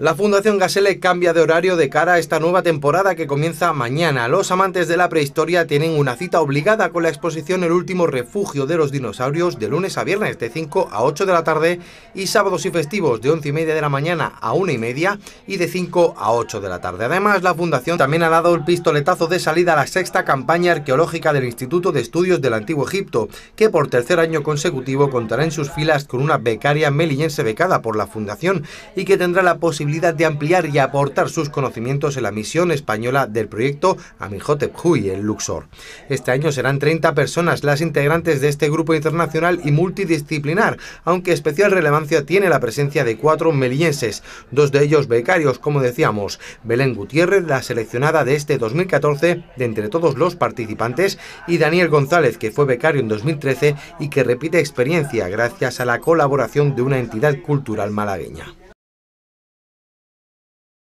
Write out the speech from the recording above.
La Fundación Gasele cambia de horario de cara a esta nueva temporada que comienza mañana. Los amantes de la prehistoria tienen una cita obligada con la exposición El último refugio de los dinosaurios de lunes a viernes de 5 a 8 de la tarde y sábados y festivos de 11 y media de la mañana a 1 y media y de 5 a 8 de la tarde. Además, la Fundación también ha dado el pistoletazo de salida a la sexta campaña arqueológica del Instituto de Estudios del Antiguo Egipto, que por tercer año consecutivo contará en sus filas con una becaria melillense becada por la Fundación y que tendrá la posibilidad de ampliar y aportar sus conocimientos en la misión española del proyecto ...Ami Hui en Luxor. Este año serán 30 personas las integrantes de este grupo internacional y multidisciplinar, aunque especial relevancia tiene la presencia de cuatro melienses, dos de ellos becarios, como decíamos, Belén Gutiérrez, la seleccionada de este 2014 de entre todos los participantes, y Daniel González, que fue becario en 2013 y que repite experiencia gracias a la colaboración de una entidad cultural malagueña.